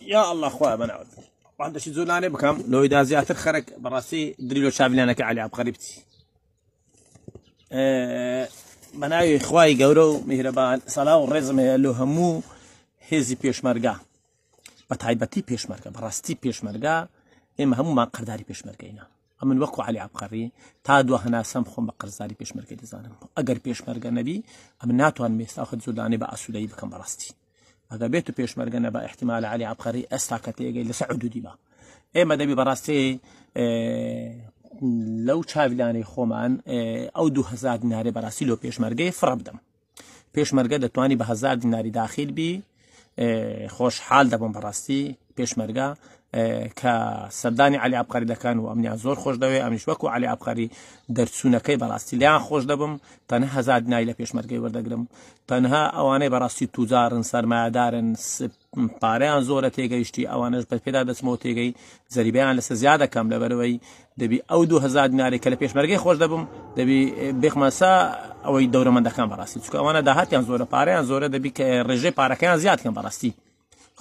یا الله خوا بەناوت دەشی زۆرانێ بکەم لەوەیدا زیاتر خەرک بەڕاستی دریلۆ چاویلانەکە علی عبقەریبتی بەناوی خوای گەورە و میهرەبان سەلا و ڕێزم هەیە لە هەموو هێزی پێشمەرگا بە تایبەتی پێشمەرگە بەڕاستی پێشمەرگا ئێمە هەمومان قەرداری پێشمەرگەینا ئەمن وەکو علی عبقەڕی تا دو هەناسەم خۆم بە قەرزاری پێشمەرگەی دەزانم ئەگەر پێشمەرگە نەبی ئەم ناتوان مێستا خت زودانی بە ئاسوودایی بکەم بەڕاستی ئەگە بێت و پێشمەرگەنە بە احتیمال علی عبقەری ئەستا کە تێگەی لەسە عدودیما ئێمە دەبی بەڕاستی لەو چاویلانەی خۆمان ئەو 2000 دیناری بەڕاستی لۆ پێشمەرگەی فڕ بدەم پێشمەرگە دەتوانی بە هزار دیناری داخل بی خۆشحال دەبم بەڕاستی پێشمەرگا کە سەردانی علی ئاپقاری دەکان و ئەمنیا زۆر خۆش دەوێ ئەمیش وەکو علی ئاپقاری دەرچوونەکەی بەڕاستی لیان خۆش دەبم تەنە هەزار نای لە پێشمەرگەی وەردەگرم تەنها ئەوانەی بەڕاستی توزارن سەرمایدارن پارەیان زۆرە تێگەیشتی ئەوانش بە پێدا دەچمەوە تێگەی زەریبیان لەسەر زیاد دەکەم لەبەرەوەی دەبی ئەو دو هزار دیناری کە لە پێشمەرگەی خۆش دەبم دەبی بێخمەسا ئەوەی دەورەمەندەکان بەڕاستی چکە ئەوانە داهاتیان زۆرە پارەیان زۆرە دەبی کە ڕێژەی پارەکەیان زیادکەم بەڕاستی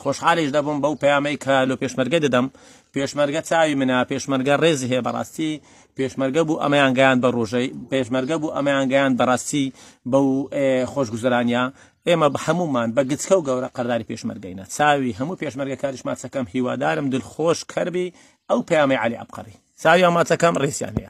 خۆشحالیش دەبم بەو پامەی کە لۆ پێشمەرگە دەدەم پێشمەرگە چاوی منە پێشمەرگە ڕێزی هەیە بەڕاستی پێشمەرگە بوو ئەمەیان گەیان بە ڕۆژەی پێشمەرگە بوو ئەمەیان گەیان بەڕاستی بەو خۆشگوزرانیا ئێمە بە هەمومان بە گچکە و گەورە قەرداری پێشمەرگەینە چاوی هەموو پێشمەرگە کاریش ماچەکەم هیوادارم دڵخۆش کەربی ئەو پیامی علی عبقەری چاوی ئەو ماچەکەم ڕێسیان هەیە